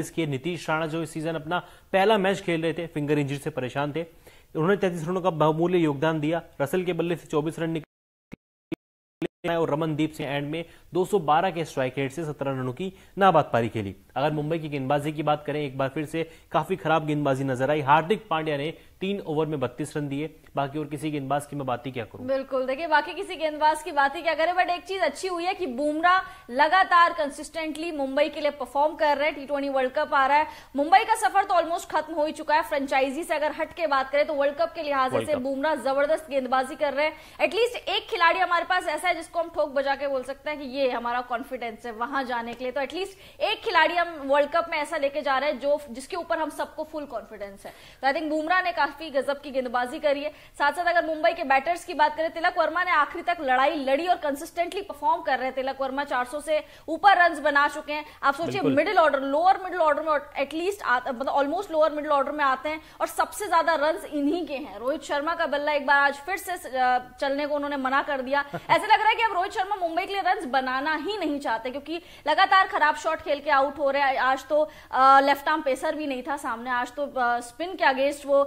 इसके नीतीश राणा जो इस सीजन अपना पहला मैच खेल रहे थे फिंगर इंजरी से परेशान थे उन्होंने तैतीस रनों का बहुमूल्य योगदान दिया रसल के बल्ले से 24 रन निकले और रमनदीप सिंह एंड में 212 के स्ट्राइक रेट से 17 रनों की नाबाद पारी खेली अगर मुंबई की गेंदबाजी की बात करें एक बार फिर से काफी खराब गेंदबाजी नजर आई हार्दिक पांड्या ने तीन ओवर में बत्तीस रन दिए बाकी और किसी गेंदबाज की मैं बात ही क्या करूँ बिल्कुल देखिए बाकी किसी गेंदबाज की बात ही क्या करें बट एक चीज अच्छी हुई है कि बुमरा लगातार कंसिस्टेंटली मुंबई के लिए परफॉर्म कर रहे हैं टी ट्वेंटी वर्ल्ड कप आ रहा है मुंबई का सफर तो ऑलमोस्ट खत्म हो ही चुका है फ्रेंचाइजी से अगर हट के बात करें तो वर्ल्ड कप के लिहाज से बुमराह जबरदस्त गेंदबाजी कर रहे हैं एटलीस्ट एक खिलाड़ी हमारे पास ऐसा है जिसको हम ठोक बजा के बोल सकते हैं कि ये हमारा कॉन्फिडेंस है वहां जाने के लिए तो एटलीस्ट एक खिलाड़ी हम वर्ल्ड कप में ऐसा लेके जा रहे हैं जो जिसके ऊपर हम सबको फुल कॉन्फिडेंस है तो आई थिंक बुमरा ने काफी गजब की गेंदबाजी करी है साथ साथ अगर मुंबई के बैटर्स की बात करें तिलक वर्मा ने आखिरी तक लड़ाई लड़ी और कंसिस्टेंटली परफॉर्म कर रहे हैं तिलक वर्मा 400 से ऊपर रन बना चुके हैं आप सोचिए middle order lower middle order में एटलीस्ट मतलब ऑलमोस्ट लोअर मिडिल ऑर्डर में आते हैं और सबसे ज्यादा रन इन्हीं के हैं रोहित शर्मा का बल्ला एक बार आज फिर से चलने को उन्होंने मना कर दिया ऐसा लग रहा है कि अब रोहित शर्मा मुंबई के लिए रन बनाना ही नहीं चाहते क्योंकि लगातार खराब शॉट खेल के आउट हो रहे हैं आज तो लेफ्ट आर्म पेसर भी नहीं था सामने आज तो स्पिन के अगेंस्ट वो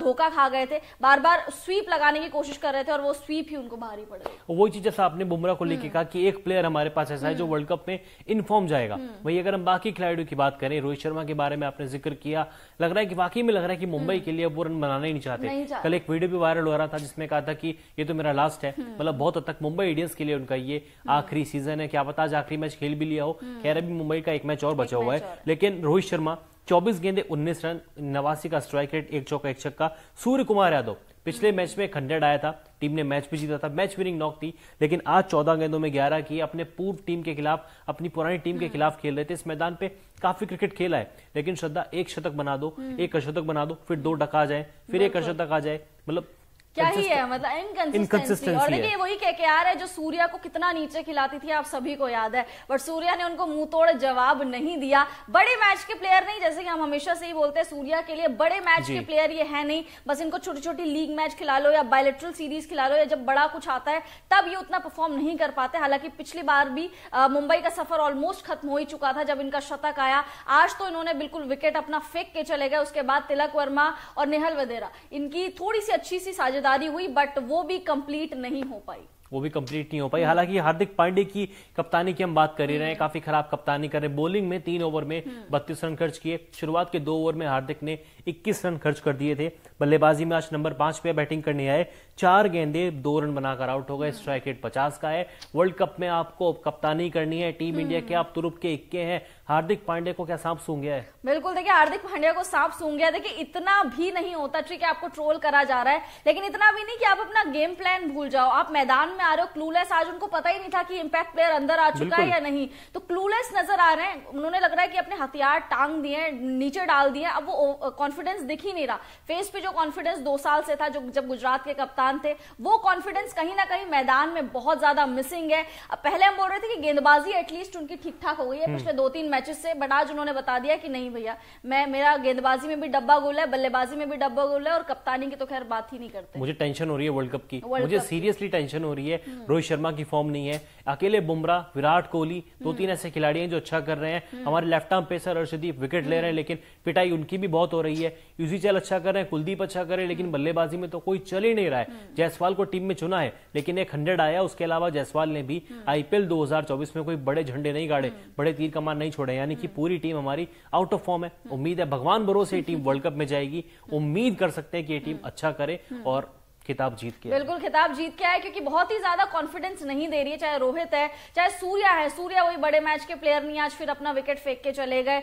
धोखा खा गए थे बार बार स्वीप लगाने की कोशिश कर रहे थे और वो स्वीप ही उनको भारी पड़ रही वही चीज जैसा आपने बुमराह को लेकर हम्म। कहा कि एक प्लेयर हमारे पास ऐसा है जो वर्ल्ड हम्म। कप में इन्फॉर्म जाएगा हम्म। वही अगर हम बाकी खिलाड़ियों की बात करें रोहित शर्मा के बारे में आपने जिक्र किया लग रहा है कि वाकई में लग रहा है कि मुंबई के लिए वो रन बनाना ही नहीं चाहते कल एक वीडियो भी वायरल हो रहा था जिसमें कहा था कि ये तो मेरा लास्ट है मतलब बहुत हद तक मुंबई इंडियंस के लिए उनका ये आखिरी सीजन है क्या पता आज आखिरी मैच खेल भी लिया हो कह रहे भी मुंबई का एक मैच और बचा हुआ है लेकिन रोहित शर्मा 24 गेंदे 19 रन नवासी का स्ट्राइक रेट एक चौका एक छक्का सूर्य कुमार यादव पिछले मैच में एक हंड्रेड आया था टीम ने मैच भी जीता था मैच विनिंग नॉक थी लेकिन आज चौदह गेंदों में ग्यारह की अपने पूर्व टीम के खिलाफ अपनी पुरानी टीम के हम्म। खिलाफ खेल रहे थे इस मैदान पे काफी क्रिकेट खेला है लेकिन श्रद्धा एक शतक बना दो हम्म। एक अशतक बना दो फिर दो टका आ जाए फिर एक अशतक आ जाए मतलब क्या ही है मतलब इनकंसिस्टेंसी और देखिए वही कह के आ रहे है जो सूर्या को कितना नीचे खिलाती थी आप सभी को याद है बट सूर्या ने उनको मुंह तोड़ जवाब नहीं दिया बड़े मैच के प्लेयर नहीं जैसे कि हम हमेशा से ही बोलते हैं सूर्या के लिए बड़े मैच के प्लेयर ये है नहीं बस इनको छोटी छोटी लीग मैच खिला लो या बायोलेट्रल सीरीज खिला लो या जब बड़ा कुछ आता है तब ये उतना परफॉर्म नहीं कर पाते हालांकि पिछली बार भी मुंबई का सफर ऑलमोस्ट खत्म हो ही चुका था जब इनका शतक आया आज तो इन्होंने बिल्कुल विकेट अपना फेंक के चले गए उसके बाद तिलक वर्मा और नेहल वदेरा इनकी थोड़ी सी अच्छी सी साजिश खरीदारी हुई बट वो भी कंप्लीट नहीं हो पाई वो भी कंप्लीट नहीं हो पाई हालांकि हार्दिक पांडे की कप्तानी की हम बात कर ही रहे हैं काफी खराब कप्तानी कर रहे हैं बॉलिंग में तीन ओवर में बत्तीस रन खर्च किए शुरुआत के दो ओवर में हार्दिक ने इक्कीस रन खर्च कर दिए थे बल्लेबाजी में आज नंबर पांच पे बैटिंग करने आए चार गेंदे दो रन बनाकर आउट हो गए स्ट्राइक रेट पचास का है वर्ल्ड कप में आपको कप्तानी करनी है टीम इंडिया के आप तुरुप के इक्के हैं हार्दिक पांडे को क्या सांप सूंगे गया है बिल्कुल देखिए हार्दिक पांड्या को सांप सूंघ गया देखिए इतना भी नहीं होता ठीक है आपको ट्रोल करा जा रहा है लेकिन इतना भी नहीं कि आप अपना गेम प्लान भूल जाओ आप मैदान में में आ रहे हो क्लूलेस आज उनको पता ही नहीं था कि इम्पैक्ट प्लेयर अंदर आ चुका है या नहीं तो क्लूलेस नजर आ रहे हैं उन्होंने लग रहा है कि अपने हथियार टांग दिए नीचे डाल दिए अब वो कॉन्फिडेंस दिख ही नहीं रहा फेस पे जो कॉन्फिडेंस दो साल से था जो जब गुजरात के कप्तान थे वो कॉन्फिडेंस कहीं ना कहीं मैदान में बहुत ज्यादा मिसिंग है अब पहले हम बोल रहे थे कि गेंदबाजी एटलीस्ट उनकी ठीक ठाक हो गई है हम्म। पिछले दो तीन मैचेस से बट आज उन्होंने बता दिया कि नहीं भैया मैं मेरा गेंदबाजी में भी डब्बा गोल है बल्लेबाजी में भी डब्बा गोल है और कप्तानी की तो खैर बात ही नहीं करते मुझे टेंशन हो रही है वर्ल्ड कप की मुझे सीरियसली टेंशन हो रही है है रोहित शर्मा की फॉर्म नहीं है अकेले बुमराह विराट कोहली दो तीन ऐसे खिलाड़ी हैं जो अच्छा कर रहे हैं हमारे left arm pacer Arshdeep wicket ले रहे हैं लेकिन पिटाई उनकी भी बहुत हो रही है यूजीचल अच्छा कर रहे हैं कुलदीप अच्छा कर रहे हैं लेकिन बल्लेबाजी में तो कोई चल ही नहीं रहा है जयसवाल को टीम में चुना है लेकिन एक हंड्रेड आया उसके अलावा जयसवाल ने भी आईपीएल दो में कोई बड़े झंडे नहीं गाड़े बड़े तीर कमान नहीं छोड़े यानी कि पूरी टीम हमारी आउट ऑफ फॉर्म है उम्मीद है भगवान भरोसे टीम वर्ल्ड कप में जाएगी उम्मीद कर सकते हैं कि ये टीम अच्छा करे और खिताब जीत के बिल्कुल खिताब जीत के आए क्योंकि बहुत ही ज्यादा कॉन्फिडेंस नहीं दे रही है चाहे रोहित है चाहे सूर्या है सूर्या वही बड़े मैच के प्लेयर नहीं आज फिर अपना विकेट फेंक के चले गए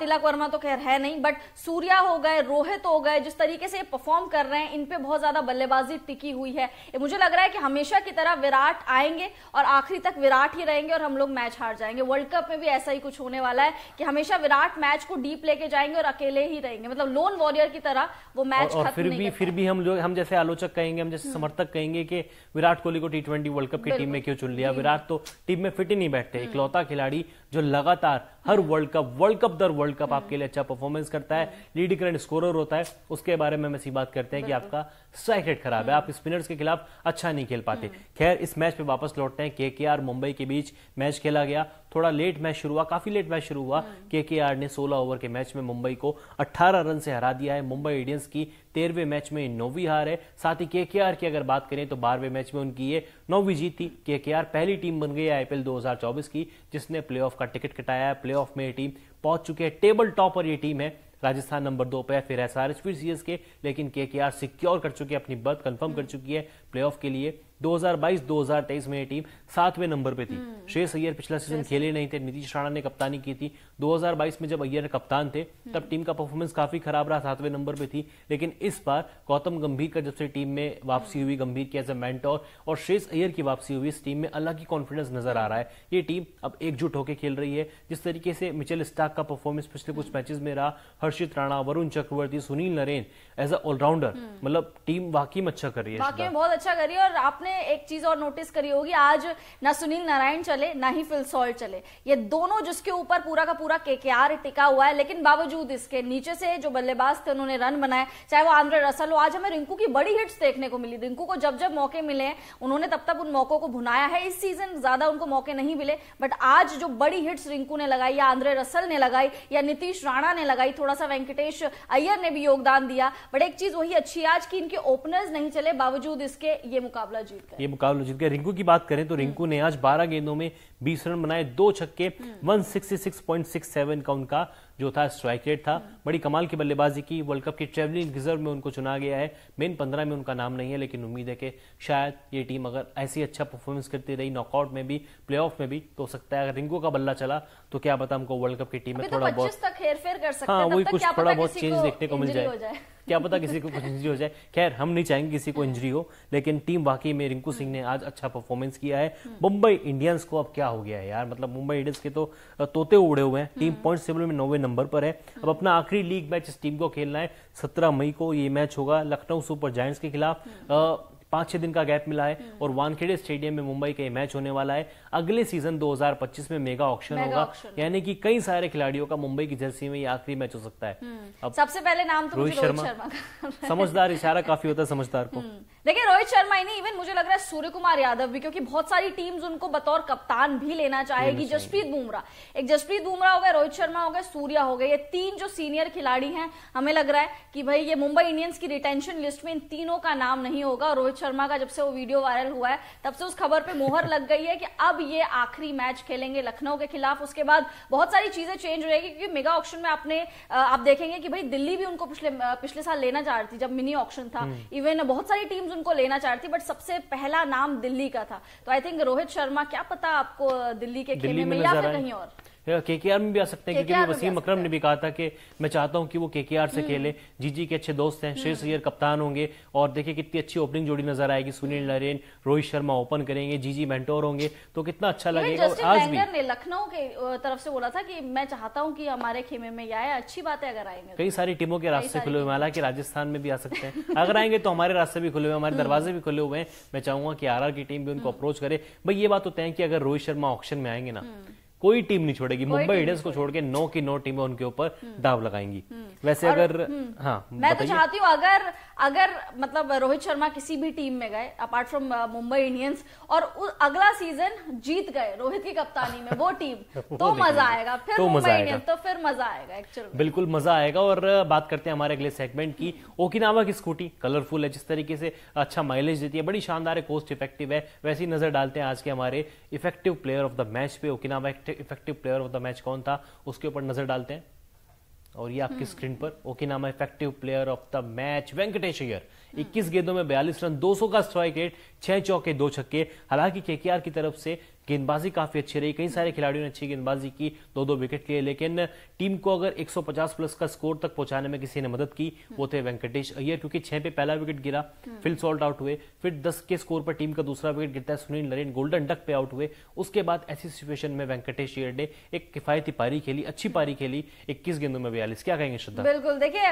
तिलक वर्मा तो खैर है नहीं बट सूर्या हो गए रोहित हो गए जिस तरीके से परफॉर्म कर रहे हैं इनपे बहुत ज्यादा बल्लेबाजी टिकी हुई है मुझे लग रहा है कि हमेशा की तरह विराट आएंगे और आखिरी तक विराट ही रहेंगे और हम लोग मैच हार जाएंगे वर्ल्ड कप में भी ऐसा ही कुछ होने वाला है कि हमेशा विराट मैच को डीप लेके जाएंगे और अकेले ही रहेंगे मतलब लोन वॉरियर की तरह वो मैच फिर भी फिर भी हम लोग हम जैसे आलोचक कहेंगे हम जैसे समर्थक कहेंगे कि विराट कोहली को टी वर्ल्ड कप की टीम में क्यों चुन लिया विराट तो टीम में फिट ही नहीं बैठते हम्म। इकलौता खिलाड़ी जो लगातार हर वर्ल्ड कप वर्ल्ड कप दर वर्ल्ड कप आपके लिए अच्छा परफॉर्मेंस करता है लीडिंग करंट स्कोरर होता है उसके बारे में हम ऐसी बात करते हैं कि आपका स्ट्राइक रेट खराब है आप स्पिनर्स के खिलाफ अच्छा नहीं खेल पाते हम्म। खैर इस मैच पे वापस लौटते हैं के आर मुंबई के बीच मैच खेला गया थोड़ा लेट मैच शुरू हुआ काफी लेट मैच शुरू हुआ के हम्म। आर ने सोलह ओवर के मैच में मुंबई को अट्ठारह रन से हरा दिया है मुंबई इंडियंस की तेरहवें मैच में नौवीं हार है साथ ही के आर की अगर बात करें तो बारहवें मैच में उनकी ये नौवीं जीत थी के के आर पहली टीम बन गई आईपीएल 2024 की जिसने प्लेऑफ का टिकट कटाया है प्ले में ये टीम पहुंच चुकी है टेबल टॉप पर ये टीम है राजस्थान नंबर दो पे फिर एस आर एच फिर सी के लेकिन के के आर सिक्योर कर चुकी है अपनी बर्थ कंफर्म कर चुकी है प्लेऑफ के लिए 2022-2023 में ये टीम सातवें नंबर पे थी हम्म। शेष अय्यर पिछला सीजन खेले नहीं थे नीतीश राणा ने कप्तानी की थी 2022 में जब अय्यर कप्तान थे हम्म। तब टीम का परफॉर्मेंस काफी खराब रहा सातवें नंबर पे थी लेकिन इस बार गौतम गंभीर का जब से टीम में वापसी हुई गंभीर की एज ए मैंटोर और शेष अय्यर की वापसी हुई इस टीम में अलग ही कॉन्फिडेंस नजर आ रहा है ये टीम अब एकजुट होकर खेल रही है जिस तरीके से मिचेल स्टाक का परफॉर्मेंस पिछले कुछ मैचेस हम्म। में रहा Harshit Rana Varun Chakravarthy Sunil Narine as a all rounder मतलब टीम वाकई में अच्छा कर रही है बहुत अच्छा है और आपने आपने एक चीज और नोटिस करी होगी आज ना सुनील नारायण चले ना ही फिलसॉल चले ये दोनों जिसके ऊपर पूरा का पूरा केकेआर टिका हुआ है लेकिन बावजूद इसके नीचे से जो बल्लेबाज थे उन्होंने रन बनाए चाहे वो आंद्रे रसल हो आज हमें रिंकू की बड़ी हिट्स देखने को मिली रिंकू को जब जब मौके मिले उन्होंने तब तक उन मौकों को भुनाया है इस सीजन ज्यादा उनको मौके नहीं मिले बट आज जो बड़ी हिट्स रिंकू ने लगाई या आंद्रे रसल ने लगाई या नीतीश राणा ने लगाई थोड़ा सा वेंकटेश अय्यर ने भी योगदान दिया बट एक चीज वही अच्छी आज की इनके ओपनर्स नहीं चले बावजूद इसके ये मुकाबला जी ये मुकाबला जीत गया रिंकू की बात करें तो रिंकू ने आज 12 गेंदों में 20 रन बनाए दो छक्के 166.67 का उनका जो था स्ट्राइक रेट था बड़ी कमाल की बल्लेबाजी की वर्ल्ड कप के ट्रेवलिंग रिजर्व में उनको चुना गया है मेन पंद्रह में उनका नाम नहीं है लेकिन उम्मीद है कि शायद ये टीम अगर ऐसी अच्छा परफॉर्मेंस करती रही नॉकआउट में भी प्ले में भी तो हो सकता है अगर रिंकू का बल्ला चला तो क्या पता हमको वर्ल्ड कप की टीम में तो थोड़ा बहुत हाँ वही कुछ थोड़ा बहुत चेंज देखने को मिल जाए क्या पता किसी को कुछ इंजरी हो जाए खैर हम नहीं चाहेंगे किसी को इंजरी हो लेकिन टीम वाकई में रिंकू सिंह ने आज अच्छा परफॉर्मेंस किया है हम्म। मुंबई इंडियंस को अब क्या हो गया है यार मतलब मुंबई इंडियंस के तो तोते उड़े हुए हैं टीम पॉइंट टेबल में नौवे नंबर पर है अब हम्म। अपना आखिरी लीग मैच इस टीम को खेलना है सत्रह मई को ये मैच होगा लखनऊ सुपर जायंट्स के खिलाफ हम्म। पांच छह दिन का गैप मिला है हम्म। और वानखेड़े स्टेडियम में मुंबई का ये मैच होने वाला है अगले सीजन 2025 में मेगा ऑप्शन होगा यानी कि कई सारे खिलाड़ियों का मुंबई की जर्सी में ये आखिरी मैच हो सकता है हम्म। अब सबसे पहले नाम तो रोहित शर्मा समझदार इशारा काफी होता है समझदार को हम्म। देखिए रोहित शर्मा ही नहीं इवन मुझे लग रहा है सूर्य कुमार यादव भी क्योंकि बहुत सारी टीम्स उनको बतौर कप्तान भी लेना चाहेगी जसप्रीत बुमराह एक जसप्रीत बुमराह हो गए रोहित शर्मा हो गए सूर्या हो गए ये तीन जो सीनियर खिलाड़ी हैं हमें लग रहा है कि भाई ये मुंबई इंडियंस की रिटेंशन लिस्ट में इन तीनों का नाम नहीं होगा रोहित शर्मा का जब से वो वीडियो वायरल हुआ है तब से उस खबर पर मोहर लग गई है कि अब ये आखिरी मैच खेलेंगे लखनऊ के खिलाफ उसके बाद बहुत सारी चीजें चेंज हो जाएगी क्योंकि मेगा ऑप्शन में आपने आप देखेंगे कि भाई दिल्ली भी उनको पिछले पिछले साल लेना चाह रही थी जब मिनी ऑप्शन था इवन हम्म। बहुत सारी टीम टीम्स उनको लेना चाह रही थी बट सबसे पहला नाम दिल्ली का था तो आई थिंक रोहित शर्मा क्या पता आपको दिल्ली के खेल में मिल जाए कहीं और के के आर में भी आ सकते हैं क्योंकि वसीम अकरम ने भी कहा था कि मैं चाहता हूं कि वो के के आर से हम्म। खेले जीजी के अच्छे दोस्त हैं शेर हम्म। सैयर कप्तान होंगे और देखिए कितनी अच्छी ओपनिंग जोड़ी नजर आएगी सुनील नरेन रोहित शर्मा ओपन करेंगे जीजी मेंटोर होंगे तो कितना अच्छा लगेगा आज भी लखनऊ के तरफ से बोला था कि मैं चाहता हूँ की हमारे खेमे में आए अच्छी बात है अगर आएंगे तो। कई सारी टीमों के रास्ते खुले हुए हालांकि राजस्थान में भी आ सकते हैं अगर आएंगे तो हमारे रास्ते भी खुले हुए हमारे हम्म। दरवाजे भी खुले हुए हैं मैं चाहूंगा की आर की टीम भी उनको अप्रोच करे भाई ये बात होते तो हैं कि अगर रोहित शर्मा ऑप्शन में आएंगे ना कोई टीम नहीं छोड़ेगी मुंबई इंडियंस को छोड़ के नौ की नौ टीमें उनके ऊपर हम्म। दाव लगाएंगी हम्म। वैसे अगर हम्म। हाँ मैं तो चाहती हूँ अगर अगर मतलब रोहित शर्मा किसी भी टीम में गए apart from uh, Mumbai Indians और अगला सीजन जीत गए रोहित की कप्तानी में वो टीम तो मजा आएगा फिर तो मजा आएगा तो फिर मजा आएगा एक्चुअली बिल्कुल मजा आएगा और uh, बात करते हैं हमारे अगले सेगमेंट की ओकिनावा की स्कूटी कलरफुल है जिस तरीके से अच्छा माइलेज देती है बड़ी शानदार है कोस्ट इफेक्टिव है वैसी नजर डालते हैं आज के हमारे effective player of the match पे ओकिनावा एक effective player of the match कौन था उसके ऊपर नजर डालते हैं और ये आपकी स्क्रीन हम्म। पर ओके ओकिनामा effective player of the match Venkatesh Iyer 21 गेंदों में 42 रन 200 का स्ट्राइक रेट छह चौके दो छक्के हालांकि केकेआर की तरफ से गेंदबाजी काफी अच्छी रही कई सारे खिलाड़ियों ने अच्छी गेंदबाजी की दो दो विकेट लिए लेकिन टीम को अगर 150 प्लस का स्कोर तक पहुंचाने में किसी ने मदद की वो थे वेंकटेश अय्यर क्योंकि छह पे पहला विकेट गिरा फिर सॉल्ट आउट हुए फिर दस के स्कोर पर टीम का दूसरा विकेट गिरता है सुनील नरेन गोल्डन डक पे आउट हुए उसके बाद ऐसी सिचुएशन में वेंकटेश अय्यर ने एक किफायती पारी खेली अच्छी पारी खेली इक्कीस गेंदों में बयालीस क्या कहेंगे श्रद्धा बिल्कुल देखिए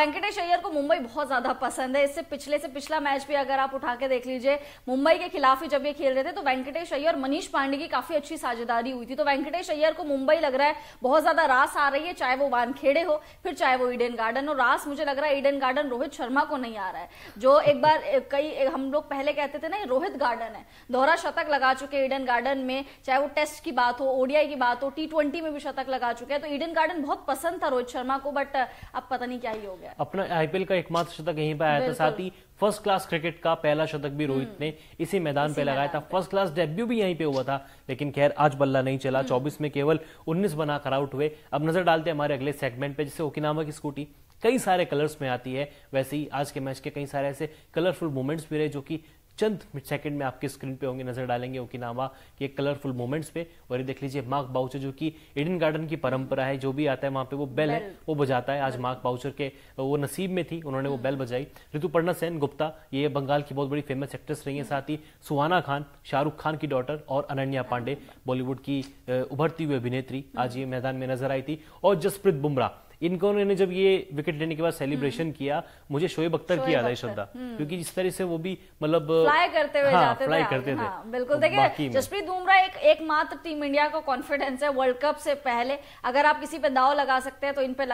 वेंकटेश अय्यर को मुंबई बहुत ज्यादा पसंद है इससे पिछले से पिछला मैच भी अगर आप उठा के देख लीजिए मुंबई के खिलाफ ही जब ये खेल रहे थे तो वेंकटेश अय्यर मनीष मनीष पांडे की काफी अच्छी साझेदारी हुई थी तो वेंकटेश अय्यर को मुंबई लग रहा है बहुत ज्यादा रास आ रही है चाहे वो वानखेड़े हो फिर चाहे वो ईडन गार्डन और रास मुझे लग रहा है ईडन गार्डन रोहित शर्मा को नहीं आ रहा है जो एक बार कई हम लोग पहले कहते थे ना रोहित गार्डन है दोहरा शतक लगा चुके ईडन गार्डन में चाहे वो टेस्ट की बात हो ओडीआई की बात हो टी में भी शतक लगा चुके हैं तो ईडन गार्डन बहुत पसंद था रोहित शर्मा को बट अब पता नहीं क्या ही हो गया अपना आईपीएल का एकमात्र शतक यहीं पर आया था साथ ही फर्स्ट क्लास क्रिकेट का पहला शतक भी रोहित हम्म। ने इसी मैदान इसी पे लगाया था फर्स्ट क्लास डेब्यू भी यहीं पे हुआ था लेकिन खैर आज बल्ला नहीं चला 24 हम्म। में केवल 19 बनाकर आउट हुए अब नजर डालते हैं हमारे अगले सेगमेंट पे जैसे ओकिनामा की स्कूटी कई सारे कलर्स में आती है वैसे ही आज के मैच के कई सारे ऐसे कलरफुल मोमेंट्स भी रहे जो कि चंद सेकंड में आपके स्क्रीन पे होंगे नजर डालेंगे ओकिनावा के कलरफुल मोमेंट्स पे और ये देख लीजिए मार्क बाउचर जो कि इडन गार्डन की परंपरा है जो भी आता है वहां पे वो बेल, बेल। है वो बजाता है आज मार्क बाउचर के वो नसीब में थी उन्होंने वो बेल बजाई ऋतुपर्णा सेन गुप्ता ये बंगाल की बहुत बड़ी फेमस एक्ट्रेस रही है साथ ही सुहाना खान शाहरुख खान की डॉटर और अनन्या पांडे बॉलीवुड की उभरती हुई अभिनेत्री आज ये मैदान में नजर आई थी और जसप्रीत बुमराह इनको उन्होंने जब ये विकेट लेने के बाद सेलिब्रेशन हम्म। किया मुझे शोएब अख्तर की याद आई श्रद्धा हम्म। क्योंकि जिस तरह से वो भी मतलब फ्लाई करते हुए हाँ, जाते फ्लाई थे, करते हाँ, थे तो बिल्कुल देखिए जसप्रीत बुमराह एक एकमात्र टीम इंडिया का कॉन्फिडेंस है वर्ल्ड कप से पहले अगर आप किसी पे दाव लगा सकते हैं तो इन पे